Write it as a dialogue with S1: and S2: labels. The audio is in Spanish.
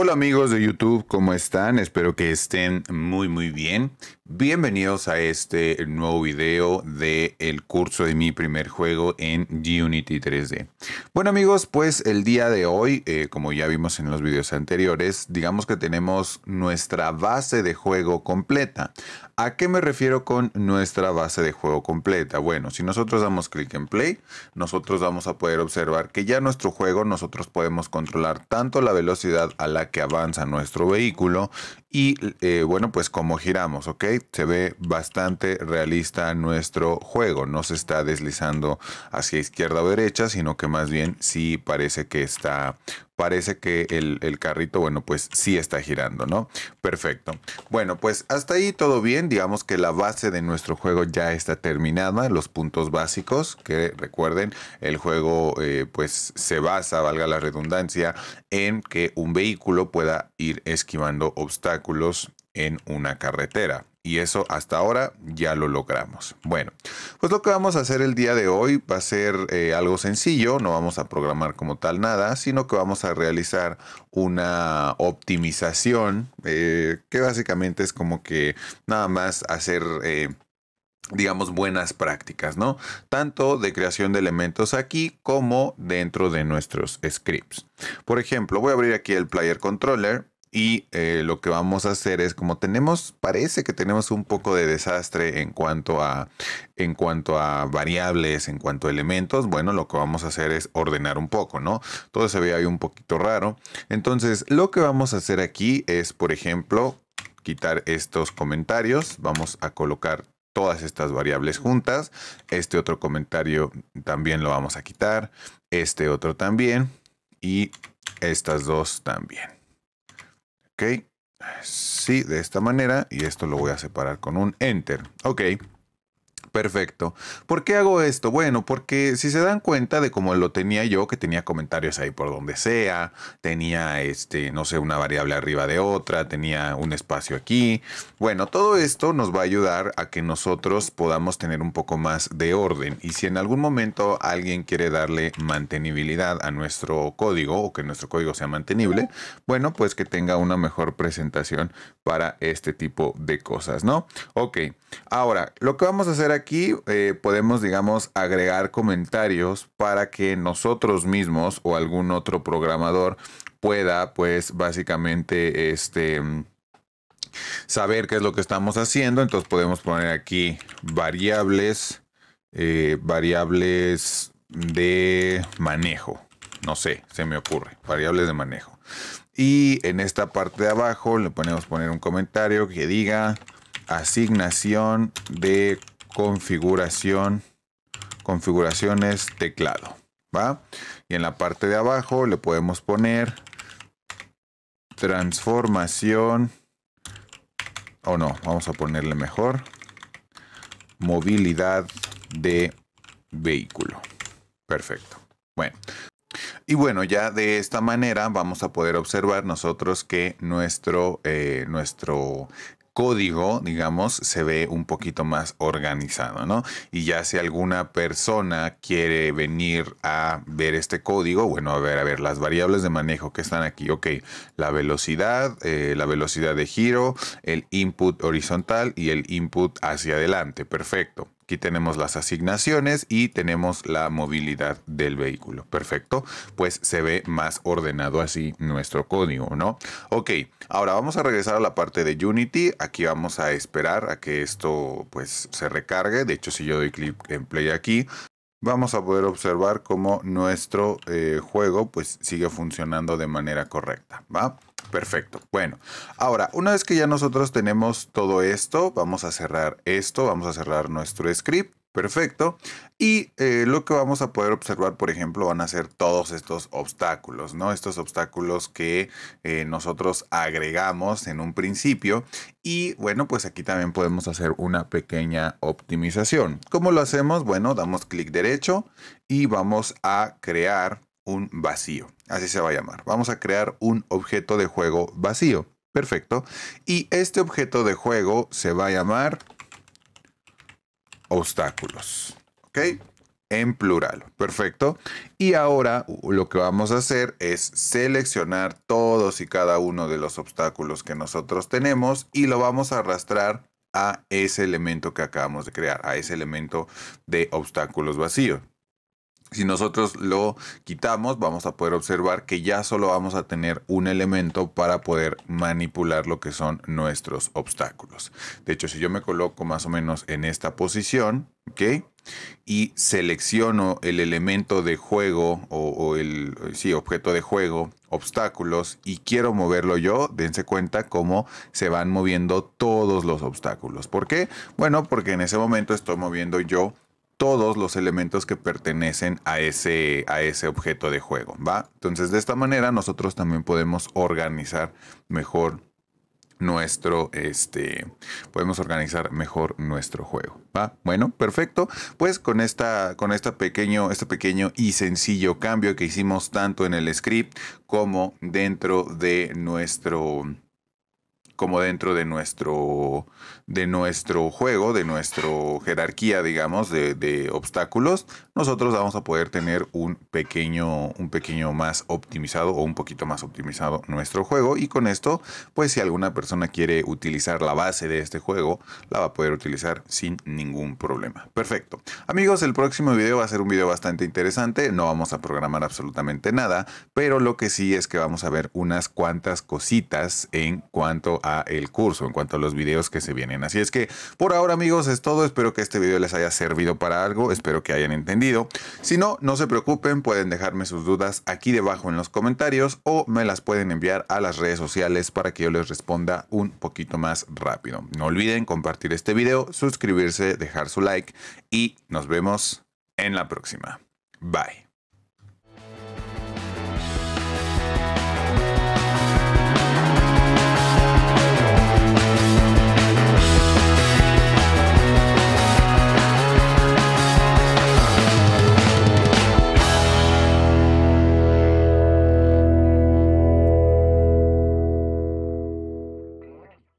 S1: Hola amigos de YouTube, ¿cómo están? Espero que estén muy muy bien. Bienvenidos a este nuevo video del el curso de mi primer juego en Unity 3D. Bueno amigos, pues el día de hoy, eh, como ya vimos en los videos anteriores, digamos que tenemos nuestra base de juego completa. ¿A qué me refiero con nuestra base de juego completa? Bueno, si nosotros damos clic en play, nosotros vamos a poder observar que ya nuestro juego nosotros podemos controlar tanto la velocidad a la que avanza nuestro vehículo y, eh, bueno, pues cómo giramos, ¿ok? se ve bastante realista nuestro juego. No se está deslizando hacia izquierda o derecha, sino que más bien sí parece que está parece que el, carrito, bueno, pues sí está girando, ¿no? Perfecto. Bueno, pues hasta ahí todo bien. Digamos que la base de nuestro juego ya está terminada. Los puntos básicos, que recuerden, el juego eh, pues se basa, valga la redundancia, en que un vehículo pueda ir esquivando obstáculos en una carretera. Y eso hasta ahora ya lo logramos. Bueno, pues lo que vamos a hacer el día de hoy va a ser eh, algo sencillo, no vamos a programar como tal nada, sino que vamos a realizar una optimización eh, que básicamente es como que nada más hacer... Eh, digamos, buenas prácticas, ¿no? Tanto de creación de elementos aquí como dentro de nuestros scripts. Por ejemplo, voy a abrir aquí el player controller y eh, lo que vamos a hacer es, como tenemos, parece que tenemos un poco de desastre en cuanto a en cuanto a variables, en cuanto a elementos, bueno, lo que vamos a hacer es ordenar un poco, ¿no? Todo se ve ahí un poquito raro. Entonces, lo que vamos a hacer aquí es, por ejemplo, quitar estos comentarios. Vamos a colocar todas estas variables juntas. Este otro comentario también lo vamos a quitar. Este otro también. Y estas dos también. Ok. Sí, de esta manera. Y esto lo voy a separar con un Enter. Ok. Perfecto. ¿Por qué hago esto? Bueno, porque si se dan cuenta de cómo lo tenía yo, que tenía comentarios ahí por donde sea, tenía este, no sé, una variable arriba de otra, tenía un espacio aquí. Bueno, todo esto nos va a ayudar a que nosotros podamos tener un poco más de orden. Y si en algún momento alguien quiere darle mantenibilidad a nuestro código o que nuestro código sea mantenible, bueno, pues que tenga una mejor presentación para este tipo de cosas, ¿no? Ok. Ahora, lo que vamos a hacer aquí aquí eh, podemos, digamos, agregar comentarios para que nosotros mismos o algún otro programador pueda, pues, básicamente, este, saber qué es lo que estamos haciendo. Entonces podemos poner aquí variables, eh, variables de manejo. No sé, se me ocurre, variables de manejo. Y en esta parte de abajo le ponemos poner un comentario que diga asignación de configuración, configuraciones, teclado, ¿va? Y en la parte de abajo le podemos poner transformación, o no, vamos a ponerle mejor, movilidad de vehículo. Perfecto. Bueno. Y bueno, ya de esta manera vamos a poder observar nosotros que nuestro, eh, nuestro código, digamos, se ve un poquito más organizado, ¿no? Y ya si alguna persona quiere venir a ver este código, bueno, a ver, a ver, las variables de manejo que están aquí, ok, la velocidad, eh, la velocidad de giro, el input horizontal y el input hacia adelante, perfecto. Aquí tenemos las asignaciones y tenemos la movilidad del vehículo. Perfecto, pues se ve más ordenado así nuestro código, ¿no? Ok, ahora vamos a regresar a la parte de Unity. Aquí vamos a esperar a que esto pues se recargue. De hecho, si yo doy clic en play aquí, vamos a poder observar cómo nuestro eh, juego pues sigue funcionando de manera correcta, ¿va? Perfecto. Bueno, ahora, una vez que ya nosotros tenemos todo esto, vamos a cerrar esto, vamos a cerrar nuestro script Perfecto. Y eh, lo que vamos a poder observar, por ejemplo, van a ser todos estos obstáculos, ¿no? Estos obstáculos que eh, nosotros agregamos en un principio. Y bueno, pues aquí también podemos hacer una pequeña optimización. ¿Cómo lo hacemos? Bueno, damos clic derecho y vamos a crear un vacío. Así se va a llamar. Vamos a crear un objeto de juego vacío. Perfecto. Y este objeto de juego se va a llamar obstáculos. ¿Ok? En plural. Perfecto. Y ahora lo que vamos a hacer es seleccionar todos y cada uno de los obstáculos que nosotros tenemos y lo vamos a arrastrar a ese elemento que acabamos de crear, a ese elemento de obstáculos vacíos. Si nosotros lo quitamos, vamos a poder observar que ya solo vamos a tener un elemento para poder manipular lo que son nuestros obstáculos. De hecho, si yo me coloco más o menos en esta posición, ¿ok? Y selecciono el elemento de juego o, el sí, objeto de juego, obstáculos, y quiero moverlo yo, dense cuenta cómo se van moviendo todos los obstáculos. ¿Por qué? Bueno, porque en ese momento estoy moviendo yo todos los elementos que pertenecen a ese, a ese objeto de juego, ¿va? Entonces de esta manera nosotros también podemos organizar mejor nuestro, este, podemos organizar mejor nuestro juego. ¿va? Bueno, perfecto. Pues con esta, con esta pequeño, este pequeño y sencillo cambio que hicimos tanto en el script como dentro de nuestro como dentro de nuestro, de nuestro juego, de nuestra jerarquía, digamos, de, obstáculos, nosotros vamos a poder tener un pequeño, un pequeño más optimizado o un poquito más optimizado nuestro juego. Y con esto, pues si alguna persona quiere utilizar la base de este juego, la va a poder utilizar sin ningún problema. Perfecto. Amigos, el próximo video va a ser un video bastante interesante. No vamos a programar absolutamente nada, pero lo que sí es que vamos a ver unas cuantas cositas en cuanto a el curso, en cuanto a los videos que se vienen. Así es que por ahora amigos es todo, espero que este video les haya servido para algo, espero que hayan entendido. Si no, no se preocupen, pueden dejarme sus dudas aquí debajo en los comentarios o me las pueden enviar a las redes sociales para que yo les responda un poquito más rápido. No olviden compartir este video, suscribirse, dejar su like y nos vemos en la próxima. Bye.